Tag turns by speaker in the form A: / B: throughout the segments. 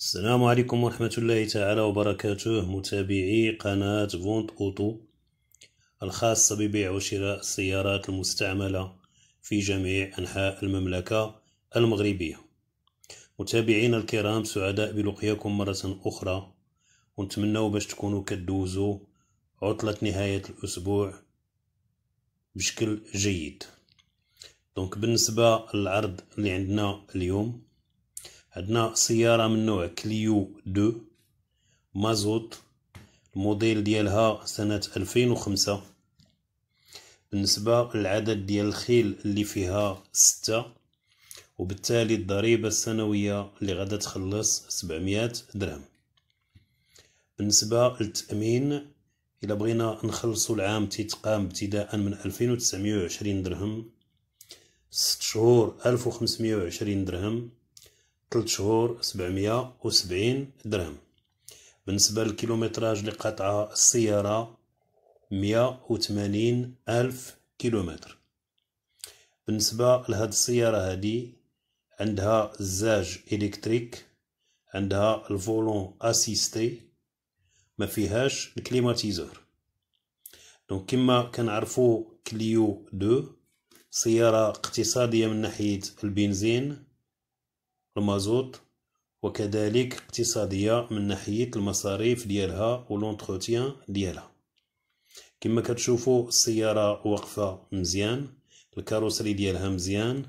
A: السلام عليكم ورحمة الله تعالى وبركاته متابعي قناة فونت أوتو الخاصة ببيع وشراء السيارات المستعملة في جميع أنحاء المملكة المغربية متابعينا الكرام سعداء بلقياكم مرة أخرى ونتمنوا باش تكونوا كدوزوا عطلة نهاية الأسبوع بشكل جيد دونك بالنسبة للعرض اللي عندنا اليوم عندنا سيارة من نوع كليو دو مازوت الموديل ديالها سنة ألفين وخمسة بالنسبة للعدد ديال الخيل اللي فيها ستة وبالتالي الضريبة السنوية اللي غادا تخلص سبعميات درهم بالنسبة للتأمين إلا بغينا نخلصو العام تيتقام ابتداء من ألفين وتسعمية وعشرين درهم ست شهور ألف وخمسمية وعشرين درهم 3 شهور 770 درهم بالنسبة للكيلومتراج لقطعة السيارة 180 ألف كيلومتر بالنسبة لهاد السيارة هادي عندها الزاج إلكتريك عندها الفولون اسيستي ما فيهاش الكليماتيزور دونك كما كنعرفو كليو 2 سيارة اقتصادية من ناحية البنزين المازوط وكذلك اقتصادية من ناحية المصاريف ديالها ولونتروتيان ديالها كما كتشوفوا السيارة واقفة مزيان الكاروسري ديالها مزيان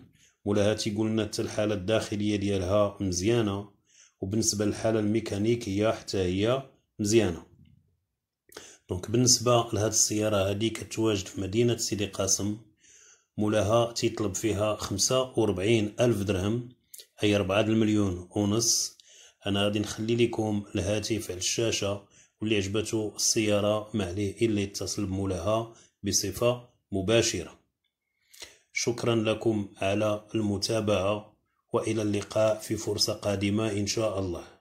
A: مولاها تيقولنا حتى الحالة الداخلية ديالها مزيانة وبالنسبة للحالة الميكانيكية حتى هي مزيانة دونك بالنسبة لهاد السيارة هادي كتواجد في مدينة سيدي قاسم مولاها تيطلب فيها خمسة وربعين ألف درهم أي ربعة المليون ونص أنا غادي نخلي لكم الهاتف على الشاشة واللي عجبته السيارة ما عليه إلا يتصل بمولاها بصفة مباشرة شكرا لكم على المتابعة وإلى اللقاء في فرصة قادمة إن شاء الله